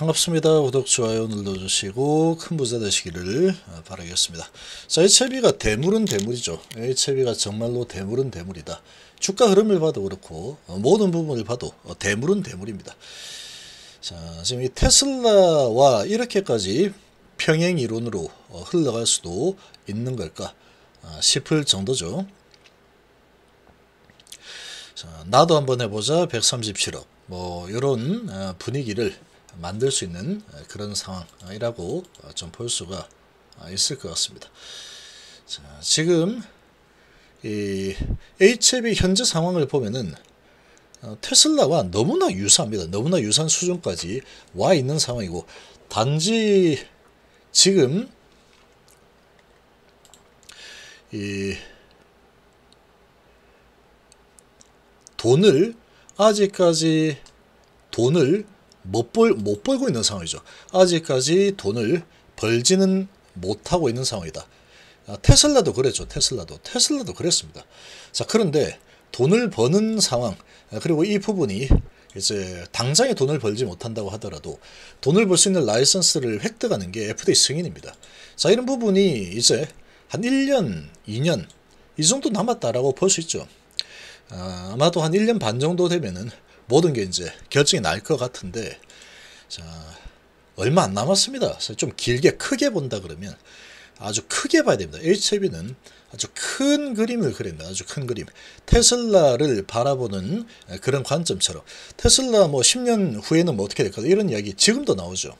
반갑습니다. 구독, 좋아요 눌러주시고 큰 부자 되시기를 아, 바라겠습니다. 자, HIV가 대물은 대물이죠. HIV가 정말로 대물은 대물이다. 주가 흐름을 봐도 그렇고 어, 모든 부분을 봐도 어, 대물은 대물입니다. 자, 지금 이 테슬라와 이렇게까지 평행 이론으로 어, 흘러갈 수도 있는 걸까 아, 싶을 정도죠. 자, 나도 한번 해보자 137억 뭐 이런 아, 분위기를 만들 수 있는 어, 그런 상황이라고 어, 좀볼 수가 어, 있을 것 같습니다. 자, 지금 이 h l e 현재 상황을 보면은 테슬라와 너무나 유사합니다. 너무나 유사한 수준까지 와 있는 상황이고 단지 지금 이 돈을 아직까지 돈을 못, 벌, 못 벌고 있는 상황이죠. 아직까지 돈을 벌지는 못하고 있는 상황이다. 아, 테슬라도 그랬죠. 테슬라도. 테슬라도 그랬습니다. 자, 그런데 돈을 버는 상황, 아, 그리고 이 부분이 이제 당장에 돈을 벌지 못한다고 하더라도 돈을 벌 수 있는 라이선스를 획득하는 게 FDA 승인입니다. 자, 이런 부분이 이제 한 1년, 2년 이 정도 남았다라고 볼 수 있죠. 아, 마도한 1년 반 정도 되면은 모든 게 이제 결정이 날 것 같은데 자 얼마 안 남았습니다. 좀 길게 크게 본다 그러면 아주 크게 봐야 됩니다. HB는 e 아주 큰 그림을 그린다. 아주 큰 그림. 테슬라를 바라보는 그런 관점처럼 테슬라 뭐 10년 후에는 뭐 어떻게 될까 이런 이야기 지금도 나오죠.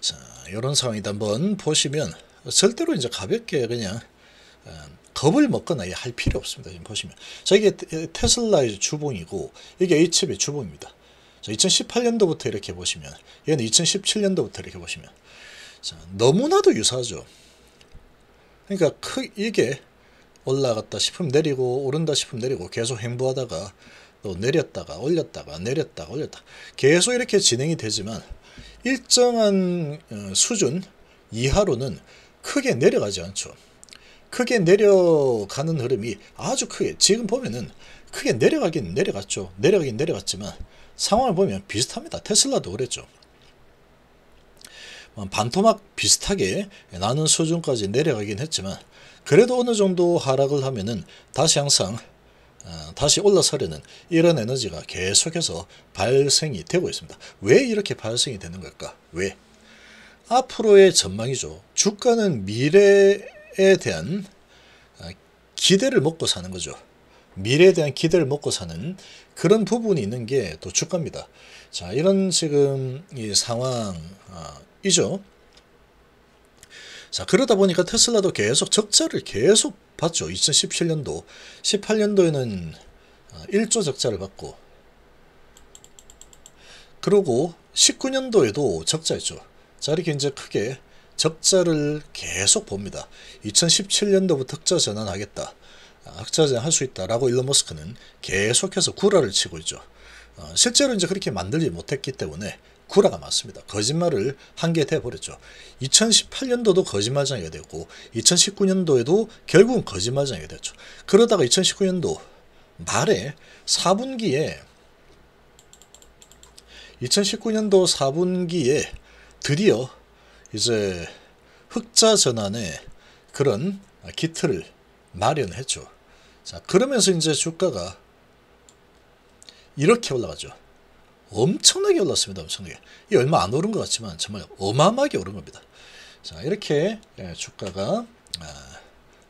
자, 이런 상황이다 한번 보시면 절대로 이제 가볍게 그냥 어, 겁을 먹거나 할 필요 없습니다. 지금 보시면. 자, 이게 테슬라의 주봉이고, 이게 H칩의 주봉입니다. 자, 2018년도부터 이렇게 보시면, 얘는 2017년도부터 이렇게 보시면, 자, 너무나도 유사하죠. 그러니까 크, 이게 올라갔다 싶으면 내리고, 오른다 싶으면 내리고, 계속 행보하다가, 또 내렸다가, 올렸다가, 내렸다가, 올렸다 계속 이렇게 진행이 되지만, 일정한 어, 수준 이하로는 크게 내려가지 않죠. 크게 내려가는 흐름이 아주 크게 지금 보면은 크게 내려가긴 내려갔죠. 내려가긴 내려갔지만 상황을 보면 비슷합니다. 테슬라도 그랬죠. 어, 반토막 비슷하게 나는 수준까지 내려가긴 했지만 그래도 어느 정도 하락을 하면은 다시 항상 어, 다시 올라서려는 이런 에너지가 계속해서 발생이 되고 있습니다. 왜 이렇게 발생이 되는 걸까? 왜? 앞으로의 전망이죠. 주가는 미래 미래에 대한 아, 기대를 먹고 사는 거죠. 미래에 대한 기대를 먹고 사는 그런 부분이 있는 게또 주가입니다. 자, 이런 지금 이 상황이죠. 아, 자, 그러다 보니까 테슬라도 계속 적자를 계속 봤죠. 2017년도, 18년도에는 1조 아, 적자를 받고 그리고 19년도에도 적자였죠. 자, 이렇게 이제 크게 적자를 계속 봅니다. 2017년도부터 흑자 전환하겠다. 아, 흑자 전환할 수 있다라고 일론 머스크는 계속해서 구라를 치고 있죠. 어, 실제로 이제 그렇게 만들지 못했기 때문에 구라가 맞습니다. 거짓말을 한개 돼버렸죠. 2018년도도 거짓말장이가 되고 2019년도에도 결국은 거짓말장이 됐죠. 그러다가 2019년도 말에 4분기에 2019년도 4분기에 드디어 이제 흑자 전환에 그런 기틀을 마련했죠. 자, 그러면서 이제 주가가 이렇게 올라가죠. 엄청나게 올랐습니다. 엄청나게. 이 얼마 안 오른 것 같지만 정말 어마어마하게 오른 겁니다. 자, 이렇게 예, 주가가 아,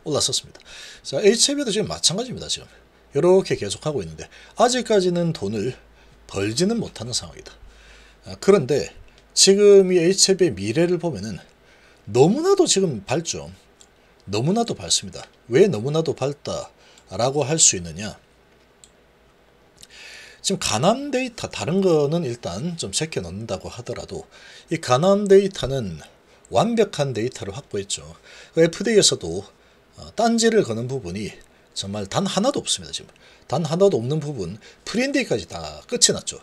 올랐었습니다. 자, HB도 e 지금 마찬가지입니다. 지금. 이렇게 계속하고 있는데 아직까지는 돈을 벌지는 못하는 상황이다. 아, 그런데 지금 이 h l 의 미래를 보면은 너무나도 지금 밝죠. 너무나도 밝습니다. 왜 너무나도 밝다라고 할 수 있느냐? 지금 가남 데이터 다른 거는 일단 좀 제껴 넣는다고 하더라도 이 가남 데이터는 완벽한 데이터를 확보했죠. 그 FDA에서도 어, 딴지를 거는 부분이 정말 단 하나도 없습니다. 지금 단 하나도 없는 부분 프린데이까지 다 끝이 났죠.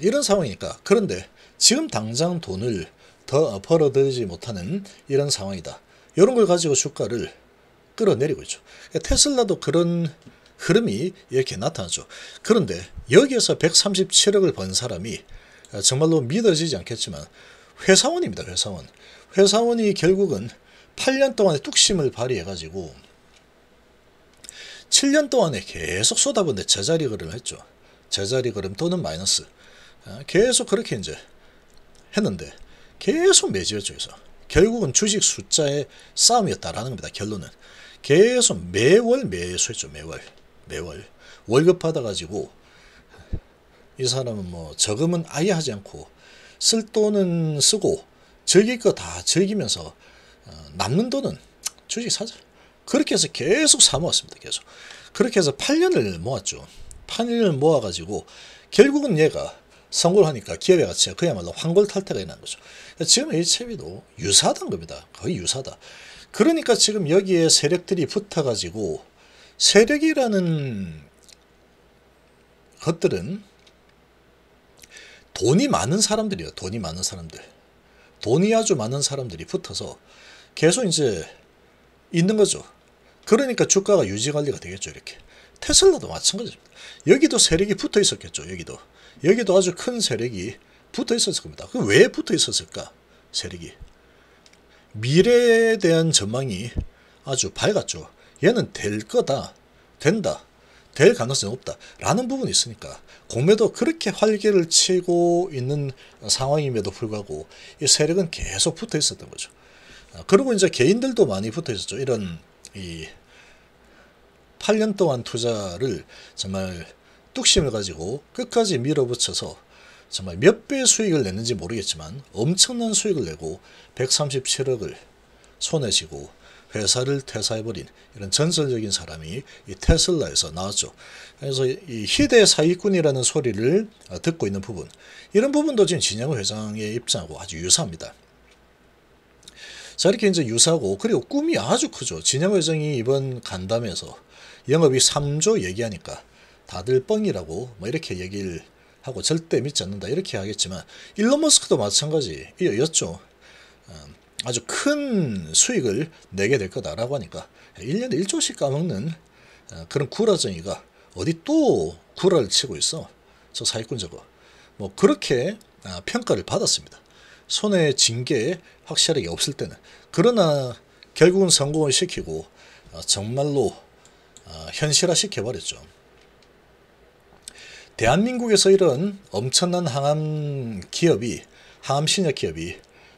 이런 상황이니까 그런데 지금 당장 돈을 더 벌어들이지 못하는 이런 상황이다. 이런 걸 가지고 주가를 끌어내리고 있죠. 그러니까 테슬라도 그런 흐름이 이렇게 나타나죠. 그런데 여기에서 137억을 번 사람이 아, 정말로 믿어지지 않겠지만 회사원입니다. 회사원. 회사원이 결국은 8년 동안의 뚝심을 발휘해가지고 7년 동안에 계속 쏟아부은 제자리 걸음을 했죠. 제자리 걸음 또는 마이너스. 아, 계속 그렇게 이제 했는데 계속 매집했죠. 결국은 주식 숫자의 싸움이었다라는 겁니다. 결론은. 계속 매월 매수했죠. 매월. 매월. 월급 받아가지고 이 사람은 뭐 저금은 아예 하지 않고 쓸 돈은 쓰고 즐길 거 다 즐기면서 어, 남는 돈은 주식 사자. 그렇게 해서 계속 사모았습니다. 계속. 그렇게 해서 8년을 모았죠. 8년을 모아가지고 결국은 얘가 선고를 하니까 기업의 가치가 그야말로 환골탈태가 일어난 거죠. 지금 HIV도 유사하다는 겁니다. 거의 유사다. 그러니까 지금 여기에 세력들이 붙어가지고 세력이라는 것들은 돈이 많은 사람들이요. 돈이 많은 사람들. 돈이 아주 많은 사람들이 붙어서 계속 이제 있는 거죠. 그러니까 주가가 유지관리가 되겠죠. 이렇게. 테슬라도 마찬가지입니다. 여기도 세력이 붙어 있었겠죠. 여기도. 여기도 아주 큰 세력이 붙어 있었을 겁니다. 왜 붙어 있었을까? 세력이. 미래에 대한 전망이 아주 밝았죠. 얘는 될 거다. 된다. 될 가능성이 없다. 라는 부분이 있으니까 공매도 그렇게 활기를 치고 있는 상황임에도 불구하고 이 세력은 계속 붙어 있었던 거죠. 아, 그리고 이제 개인들도 많이 붙어 있었죠. 이런 이 8년 동안 투자를 정말 뚝심을 가지고 끝까지 밀어붙여서 정말 몇 배의 수익을 냈는지 모르겠지만 엄청난 수익을 내고 137억을 손에쥐고 회사를 퇴사해버린 이런 전설적인 사람이 이 테슬라에서 나왔죠. 그래서 이 희대 사기꾼이라는 소리를 듣고 있는 부분 이런 부분도 지금 진영 회장의 입장하고 아주 유사합니다. 자 이렇게 이제 유사하고 그리고 꿈이 아주 크죠. 진영 회장이 이번 간담회에서 영업이 3조 얘기하니까 다들 뻥이라고 뭐 이렇게 얘기를 하고 절대 믿지 않는다 이렇게 하겠지만 일론 머스크도 마찬가지였죠. 음, 아주 큰 수익을 내게 될 거다라고 하니까 1년에 1조씩 까먹는 어, 그런 구라쟁이가 어디 또 구라를 치고 있어. 저 사기꾼 저거. 뭐 그렇게 아, 평가를 받았습니다. 손에 징계 확실하게 없을 때는. 그러나 결국은 성공을 시키고 아, 정말로 아, 현실화시켜버렸죠. 대한민국에서 이런 엄청난 항암 기업이 항암 신약 기업이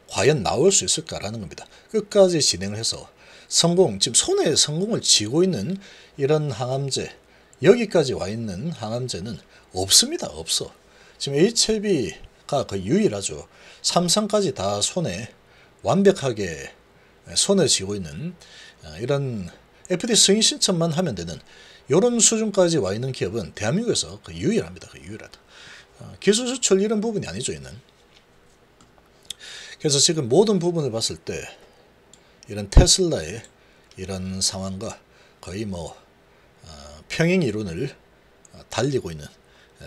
과연 나올 수 있을까라는 겁니다. 끝까지 진행을 해서 성공, 지금 손에 성공을 쥐고 있는 이런 항암제, 여기까지 와 있는 항암제는 없습니다. 없어. 지금 HLB가 거 유일하죠. 삼성까지 다 손에 완벽하게 손에 쥐고 있는 어, 이런 FD 승인 신청만 하면 되는 이런 수준까지 와 있는 기업은 대한민국에서 그 유일합니다. 거 유일하다. 어, 기술 수출 이런 부분이 아니죠. 얘는. 그래서 지금 모든 부분을 봤을 때 이런 테슬라의 이런 상황과 거의 뭐 어, 평행 이론을 어, 달리고 있는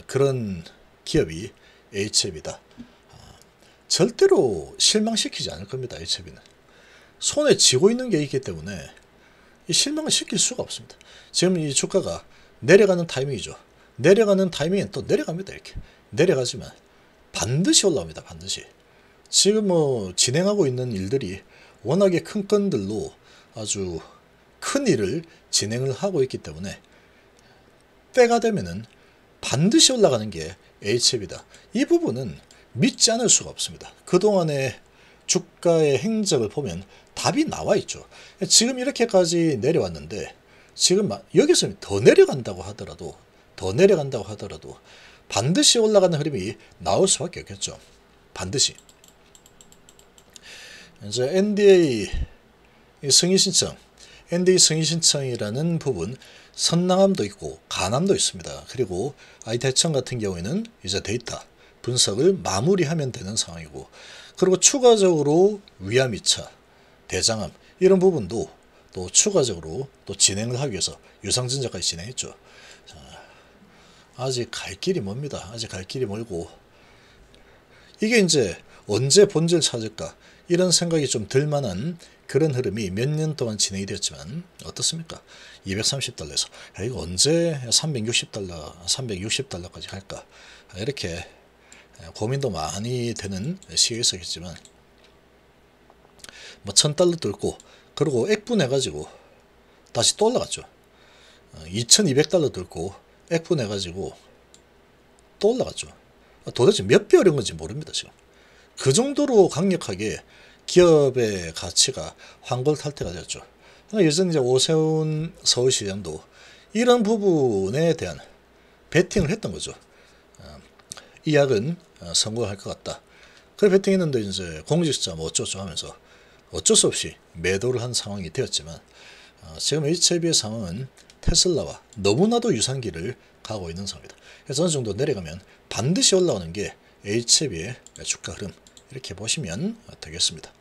그런 기업이 HF이다. 절대로 실망시키지 않을 겁니다. HF는. 손에 쥐고 있는 게 있기 때문에 실망을 시킬 수가 없습니다. 지금 이 주가가 내려가는 타이밍이죠. 내려가는 타이밍에 또 내려갑니다. 이렇게 내려가지만 반드시 올라옵니다. 반드시. 지금 뭐 진행하고 있는 일들이 워낙에 큰 건들로 아주 큰 일을 진행을 하고 있기 때문에 때가 되면은 반드시 올라가는 게 H앱이다. 이 부분은 믿지 않을 수가 없습니다. 그동안의 주가의 행적을 보면 답이 나와 있죠. 지금 이렇게까지 내려왔는데 지금 여기서 더 내려간다고 하더라도 더 내려간다고 하더라도 반드시 올라가는 흐름이 나올 수밖에 없겠죠. 반드시. 이제 NDA 승인 신청, NDA 승인 신청이라는 부분 선남함도 있고 가남도 있습니다. 그리고 아이대청 같은 경우에는 이제 데이터 분석을 마무리하면 되는 상황이고 그리고 추가적으로 위암 2차 대장암 이런 부분도 또 추가적으로 또 진행을 하기 위해서 유상증자까지 진행했죠. 자, 아직 갈 길이 멉니다. 아직 갈 길이 멀고 이게 이제 언제 본질 찾을까 이런 생각이 좀 들만한 그런 흐름이 몇 년 동안 진행이 되었지만 어떻습니까? 230달러에서 야, 이거 언제 360달러, 360달러까지 갈까 이렇게 고민도 많이 되는 시기였었겠지만 뭐0 달러 뚫고 그리고 액분해가지고 다시 또 올라갔죠. 2200달러 어, 뚫고 액분해가지고 또 올라갔죠. 어, 도대체 몇 배 어려운 건지 모릅니다. 지금. 그 정도로 강력하게 기업의 가치가 환골탈태가 되었죠. 그러니까 예전 이제 오세훈 서울시장도 이런 부분에 대한 배팅을 했던 거죠. 어, 이 약은 성공할 것 같다. 그래 베팅했는데 이제 공직자 뭐 어쩌고 하면서 어쩔 수 없이 매도를 한 상황이 되었지만 어, 지금 HLB의 상황은 테슬라와 너무나도 유산기를 가고 있는 상황입다 그래서 어느 정도 내려가면 반드시 올라오는 게 HLB의 주가 흐름 이렇게 보시면 되겠습니다.